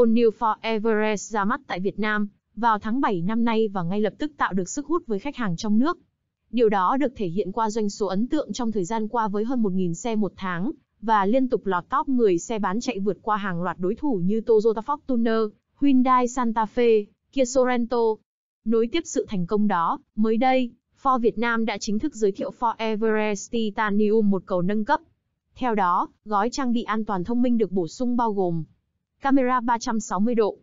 All New Forever Everest ra mắt tại Việt Nam vào tháng 7 năm nay và ngay lập tức tạo được sức hút với khách hàng trong nước. Điều đó được thể hiện qua doanh số ấn tượng trong thời gian qua với hơn 1.000 xe một tháng và liên tục lọt top 10 xe bán chạy vượt qua hàng loạt đối thủ như Toyota Fortuner, Hyundai Santa Fe, Kia Sorento. Nối tiếp sự thành công đó, mới đây, Ford Việt Nam đã chính thức giới thiệu Ford Everest Titanium một cầu nâng cấp. Theo đó, gói trang bị an toàn thông minh được bổ sung bao gồm camera 360 độ,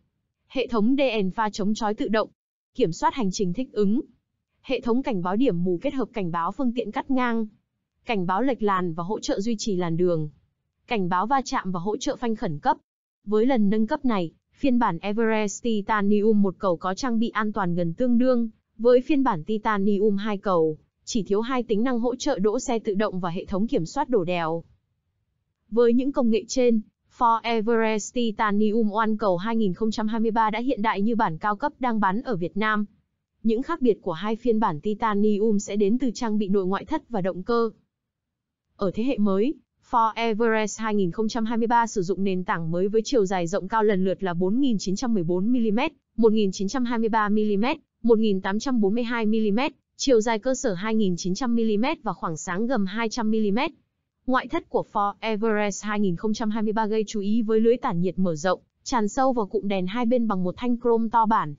hệ thống DN pha chống chói tự động, kiểm soát hành trình thích ứng, hệ thống cảnh báo điểm mù kết hợp cảnh báo phương tiện cắt ngang, cảnh báo lệch làn và hỗ trợ duy trì làn đường, cảnh báo va chạm và hỗ trợ phanh khẩn cấp. Với lần nâng cấp này, phiên bản Everest Titanium một cầu có trang bị an toàn gần tương đương với phiên bản Titanium 2 cầu, chỉ thiếu hai tính năng hỗ trợ đỗ xe tự động và hệ thống kiểm soát đổ đèo. Với những công nghệ trên, Ford Everest Titanium One cầu 2023 đã hiện đại như bản cao cấp đang bán ở Việt Nam. Những khác biệt của hai phiên bản Titanium sẽ đến từ trang bị nội ngoại thất và động cơ. Ở thế hệ mới, Ford Everest 2023 sử dụng nền tảng mới với chiều dài rộng cao lần lượt là 4.914mm, 1.923mm, 1.842mm, chiều dài cơ sở 2.900mm và khoảng sáng gầm 200mm. Ngoại thất của Ford Everest 2023 gây chú ý với lưới tản nhiệt mở rộng, tràn sâu vào cụm đèn hai bên bằng một thanh chrome to bản.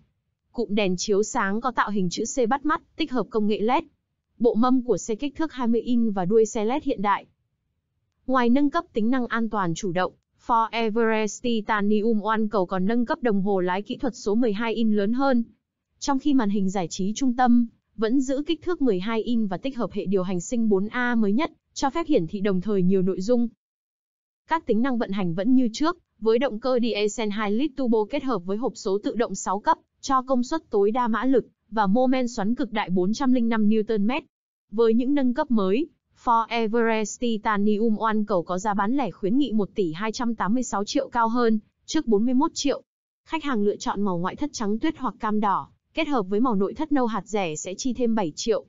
Cụm đèn chiếu sáng có tạo hình chữ C bắt mắt, tích hợp công nghệ LED. Bộ mâm của xe kích thước 20 inch và đuôi xe LED hiện đại. Ngoài nâng cấp tính năng an toàn chủ động, Ford Everest Titanium One cầu còn nâng cấp đồng hồ lái kỹ thuật số 12 inch lớn hơn. Trong khi màn hình giải trí trung tâm vẫn giữ kích thước 12 in và tích hợp hệ điều hành sinh 4A mới nhất, cho phép hiển thị đồng thời nhiều nội dung. Các tính năng vận hành vẫn như trước, với động cơ diesel 2 lít turbo kết hợp với hộp số tự động 6 cấp, cho công suất tối đa mã lực và mô men xoắn cực đại 405 Nm. Với những nâng cấp mới, Ford Everest Titanium One cầu có giá bán lẻ khuyến nghị 1 tỷ 286 triệu cao hơn, trước 41 triệu. Khách hàng lựa chọn màu ngoại thất trắng tuyết hoặc cam đỏ kết hợp với màu nội thất nâu hạt rẻ sẽ chi thêm 7 triệu.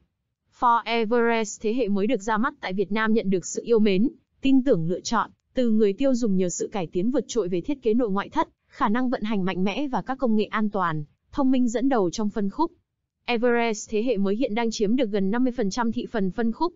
For Everest thế hệ mới được ra mắt tại Việt Nam nhận được sự yêu mến, tin tưởng lựa chọn từ người tiêu dùng nhờ sự cải tiến vượt trội về thiết kế nội ngoại thất, khả năng vận hành mạnh mẽ và các công nghệ an toàn, thông minh dẫn đầu trong phân khúc. Everest thế hệ mới hiện đang chiếm được gần 50% thị phần phân khúc.